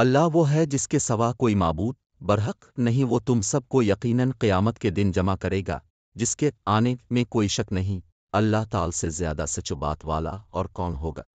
अल्लाह वो है जिसके सवा कोई मबूद बरहक नहीं वो तुम सबको यकीनन क़यामत के दिन जमा करेगा जिसके आने में कोई शक नहीं अल्लाह ताल से ज़्यादा सचुबात वाला और कौन होगा